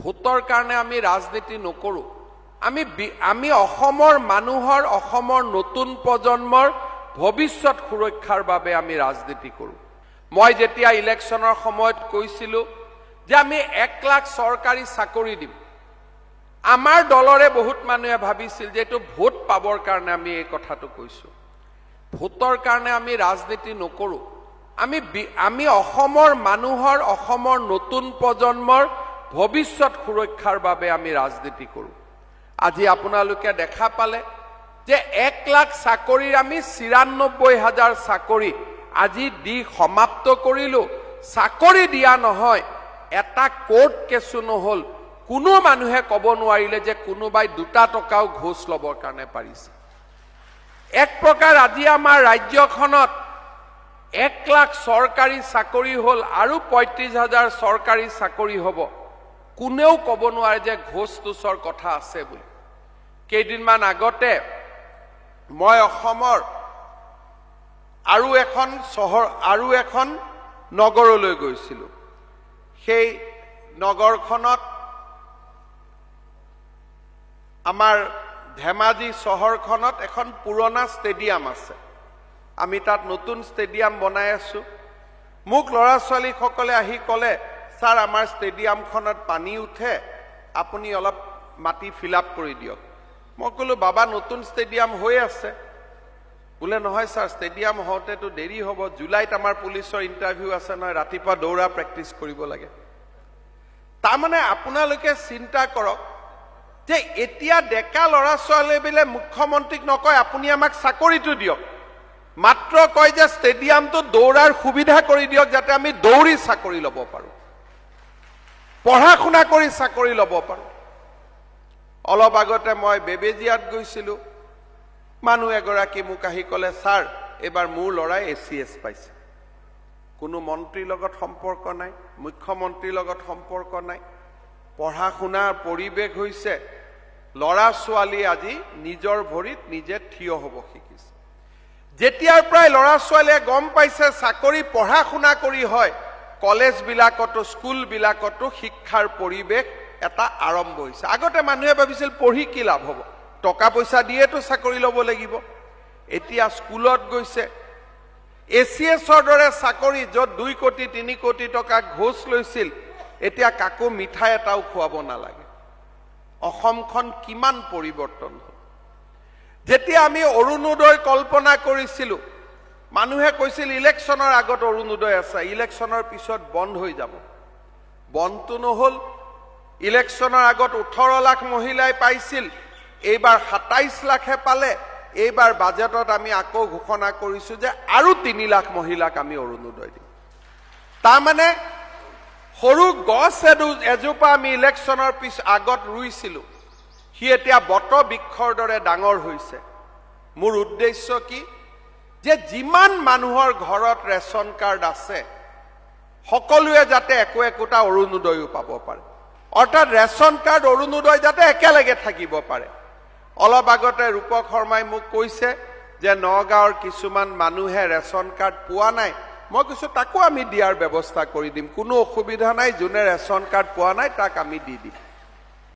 ভোটৰ কাৰণে আমি ৰাজনীতি নকৰোঁ আমি আমি অসমৰ মানুহৰ অসমৰ নতুন প্ৰজন্মৰ ভৱিষ্যত সুৰক্ষাৰ বাবে আমি ৰাজনীতি কৰোঁ মই যেতিয়া ইলেকশ্যনৰ সময়ত কৈছিলো যে আমি এক লাখ চৰকাৰী চাকৰি দিম আমাৰ দলৰে বহুত মানুহে ভাবিছিল যে এইটো ভোট পাবৰ কাৰণে আমি এই কথাটো কৈছো ভোটৰ কাৰণে আমি ৰাজনীতি নকৰোঁ আমি আমি অসমৰ মানুহৰ অসমৰ নতুন প্ৰজন্মৰ ভৱিষ্যত সুৰক্ষাৰ বাবে আমি ৰাজনীতি কৰোঁ আজি আপোনালোকে দেখা পালে যে এক লাখ চাকৰিৰ আমি চিৰান্নব্বৈ হাজাৰ চাকৰি আজি দি সমাপ্ত কৰিলোঁ চাকৰি দিয়া নহয় এটা কোৰ্ট কেছো নহ'ল কোনো মানুহে ক'ব নোৱাৰিলে যে কোনোবাই দুটা টকাও ঘোচ ল'বৰ কাৰণে পাৰিছে এক প্ৰকাৰ আজি আমাৰ ৰাজ্যখনত এক লাখ চৰকাৰী চাকৰি হ'ল আৰু পঁয়ত্ৰিছ হাজাৰ চৰকাৰী চাকৰি হ'ব কোনেও কব নোৱাৰে যে ঘোষ টোচৰ কথা আছে বুলি কেইদিনমান আগতে মই অসমৰ আৰু এখন চহৰ আৰু এখন নগৰলৈ গৈছিলোঁ সেই নগৰখনত আমাৰ ধেমাজি চহৰখনত এখন পুৰণা ষ্টেডিয়াম আছে আমি তাত নতুন ষ্টেডিয়াম বনাই আছোঁ মোক ল'ৰা ছোৱালীসকলে আহি ক'লে ছাৰ আমাৰ ষ্টেডিয়ামখনত পানী উঠে আপুনি অলপ মাটি ফিল আপ কৰি দিয়ক মই ক'লোঁ বাবা নতুন ষ্টেডিয়াম হৈ আছে বোলে নহয় ছাৰ ষ্টেডিয়াম হওঁতেতো দেৰি হ'ব জুলাইত আমাৰ পুলিচৰ ইণ্টাৰভিউ আছে নহয় ৰাতিপুৱা দৌৰা প্ৰেক্টিচ কৰিব লাগে তাৰমানে আপোনালোকে চিন্তা কৰক যে এতিয়া ডেকা ল'ৰা ছোৱালীবিলাক মুখ্যমন্ত্ৰীক নকয় আপুনি আমাক চাকৰিটো দিয়ক মাত্ৰ কয় যে ষ্টেডিয়ামটো দৌৰাৰ সুবিধা কৰি দিয়ক যাতে আমি দৌৰি চাকৰি ল'ব পাৰোঁ পঢ়া শুনা কৰি চাকৰি ল'ব পাৰোঁ অলপ আগতে মই বেবেজিয়াত গৈছিলোঁ মানুহ এগৰাকী মোক আহি ক'লে ছাৰ এইবাৰ মোৰ ল'ৰাই এ চি এছ পাইছে কোনো মন্ত্ৰীৰ লগত সম্পৰ্ক নাই মুখ্যমন্ত্ৰীৰ লগত সম্পৰ্ক নাই পঢ়া শুনাৰ পৰিৱেশ হৈছে ল'ৰা ছোৱালী আজি নিজৰ ভৰিত নিজে থিয় হ'ব শিকিছে যেতিয়াৰ পৰাই ল'ৰা ছোৱালীয়ে গম পাইছে চাকৰি পঢ়া শুনা কৰি হয় কলেজবিলাকতো স্কুলবিলাকতো শিক্ষাৰ পৰিৱেশ এটা আৰম্ভ হৈছে আগতে মানুহে ভাবিছিল পঢ়ি কি লাভ হ'ব টকা পইচা দিয়েতো চাকৰি ল'ব লাগিব এতিয়া স্কুলত গৈছে এ চি এছৰ দৰে চাকৰি য'ত দুই কোটি তিনি কোটি টকা ঘোচ লৈছিল এতিয়া কাকো মিঠাই এটাও খুৱাব নালাগে অসমখন কিমান পৰিৱৰ্তন হ'ল যেতিয়া আমি অৰুণোদয় কল্পনা কৰিছিলোঁ মানুহে কৈছিল ইলেকশ্যনৰ আগত অৰুণোদয় আছে ইলেকশ্যনৰ পিছত বন্ধ হৈ যাব বন্ধটো নহ'ল ইলেকশ্যনৰ আগত ওঠৰ লাখ মহিলাই পাইছিল এইবাৰ সাতাইছ লাখহে পালে এইবাৰ বাজেটত আমি আকৌ ঘোষণা কৰিছোঁ যে আৰু তিনি লাখ মহিলাক আমি অৰুণোদয় দিম তাৰমানে সৰু গছ এডো এজোপা আমি ইলেকশ্যনৰ পিছ আগত ৰুইছিলোঁ সি এতিয়া বট বৃক্ষৰ দৰে ডাঙৰ হৈছে মোৰ উদ্দেশ্য কি যে যিমান মানুহৰ ঘৰত ৰেচন কাৰ্ড আছে সকলোৱে যাতে একো একোটা অৰুণোদয়ো পাব পাৰে অৰ্থাৎ ৰেচন কাৰ্ড অৰুণোদয় যাতে একেলগে থাকিব পাৰে অলপ আগতে ৰূপক শৰ্মাই মোক কৈছে যে নগাঁৱৰ কিছুমান মানুহে ৰেচন কাৰ্ড পোৱা নাই মই কৈছোঁ তাকো আমি দিয়াৰ ব্যৱস্থা কৰি দিম কোনো অসুবিধা নাই যোনে ৰেচন কাৰ্ড পোৱা নাই তাক আমি দি দিম